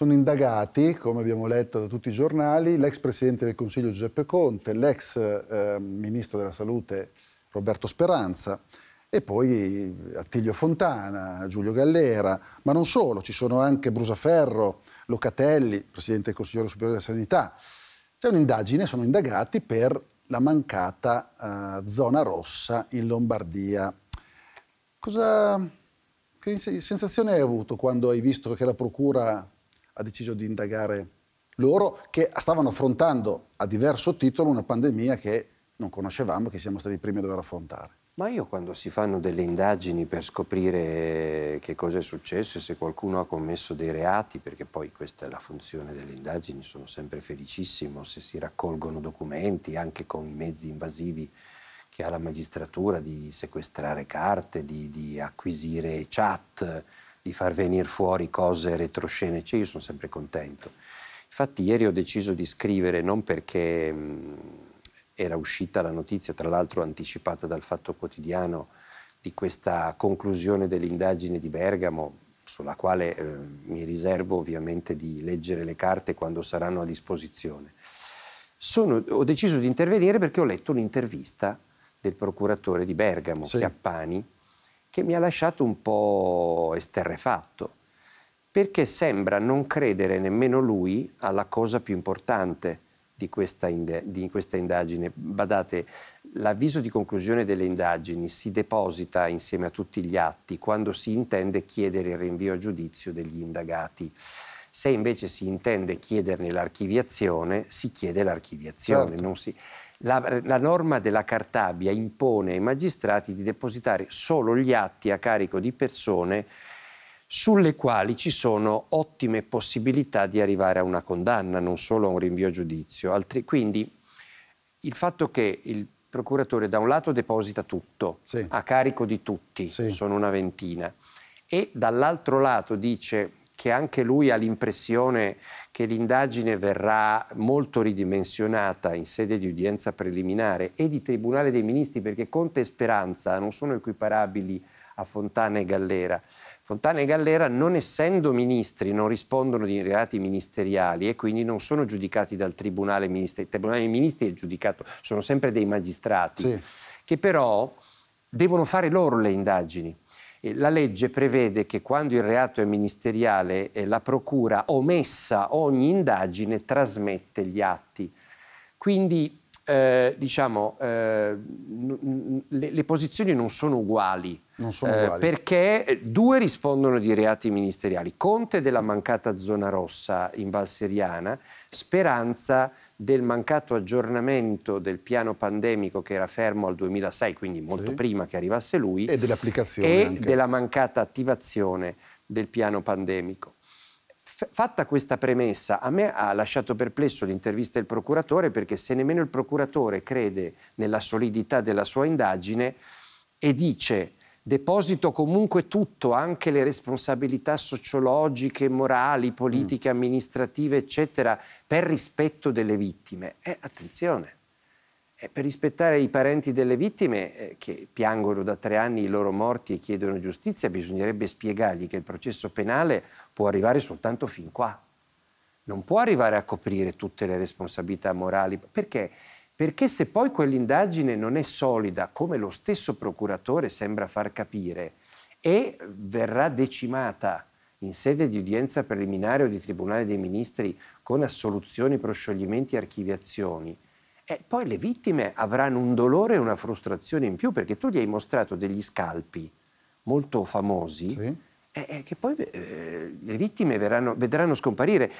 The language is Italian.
Sono indagati, come abbiamo letto da tutti i giornali, l'ex presidente del Consiglio Giuseppe Conte, l'ex eh, ministro della Salute Roberto Speranza e poi Attilio Fontana, Giulio Gallera, ma non solo, ci sono anche Brusaferro, Locatelli, presidente del Consiglio Superiore della Sanità. C'è un'indagine, sono indagati per la mancata uh, zona rossa in Lombardia. Cosa, che sensazione hai avuto quando hai visto che la Procura ha deciso di indagare loro che stavano affrontando a diverso titolo una pandemia che non conoscevamo e che siamo stati i primi a dover affrontare. Ma io quando si fanno delle indagini per scoprire che cosa è successo e se qualcuno ha commesso dei reati, perché poi questa è la funzione delle indagini, sono sempre felicissimo se si raccolgono documenti anche con i mezzi invasivi che ha la magistratura di sequestrare carte, di, di acquisire chat, di far venire fuori cose retroscene, cioè io sono sempre contento. Infatti ieri ho deciso di scrivere non perché mh, era uscita la notizia, tra l'altro anticipata dal Fatto Quotidiano, di questa conclusione dell'indagine di Bergamo, sulla quale eh, mi riservo ovviamente di leggere le carte quando saranno a disposizione. Sono, ho deciso di intervenire perché ho letto un'intervista del procuratore di Bergamo, sì. Chiappani, che mi ha lasciato un po' esterrefatto, perché sembra non credere nemmeno lui alla cosa più importante di questa, ind- di questa indagine. Badate, l'avviso di conclusione delle indagini si deposita insieme a tutti gli atti quando si intende chiedere il rinvio a giudizio degli indagati. Se invece si intende chiederne l'archiviazione, si chiede l'archiviazione. Certo. Si... La, la, norma della Cartabia impone ai magistrati di depositare solo gli atti a carico di persone sulle quali ci sono ottime possibilità di arrivare a una condanna, non solo a un rinvio a giudizio. Altri, quindi il fatto che il procuratore da un lato deposita tutto, sì. a carico di tutti, sì. sono una ventina, e dall'altro lato dice che anche lui ha l'impressione che l'indagine verrà molto ridimensionata in sede di udienza preliminare e di Tribunale dei Ministri, perché Conte e Speranza non sono equiparabili a Fontana e Gallera. Fontana e Gallera, non essendo ministri, non rispondono di reati ministeriali e quindi non sono giudicati dal Tribunale dei Ministri. Il Tribunale dei Ministri è giudicato, sono sempre dei magistrati, sì. che però devono fare loro le indagini la legge prevede che quando il reato è ministeriale eh, la procura omessa ogni indagine trasmette gli atti. Quindi eh, diciamo, eh, le, le, posizioni non sono uguali. Non sono eh, uguali. Eh, perché due rispondono di reati ministeriali. Conte della mancata zona rossa in Valseriana, Speranza del mancato aggiornamento del piano pandemico che era fermo al 2006, quindi molto sì. prima che arrivasse lui, e, e della mancata attivazione del piano pandemico. fatta questa premessa, a me ha lasciato perplesso l'intervista del procuratore perché se nemmeno il procuratore crede nella solidità della sua indagine e dice deposito comunque tutto, anche le responsabilità sociologiche, morali, mm. politiche, mm. amministrative, eccetera, per rispetto delle vittime. Eh, attenzione, eh, per rispettare i parenti delle vittime eh, che piangono da tre anni i loro morti e chiedono giustizia, bisognerebbe spiegargli che il processo penale può arrivare soltanto fin qua. Non può arrivare a coprire tutte le responsabilità morali. Perché? Perché se poi quell'indagine non è solida, come lo stesso procuratore sembra far capire, e verrà decimata in sede di udienza preliminare o di Tribunale dei Ministri con assoluzioni, proscioglimenti e archiviazioni, e eh, poi le vittime avranno un dolore e una frustrazione in più perché tu gli hai mostrato degli scalpi molto famosi sì. e, eh, e eh, che poi eh, le vittime verranno, vedranno scomparire.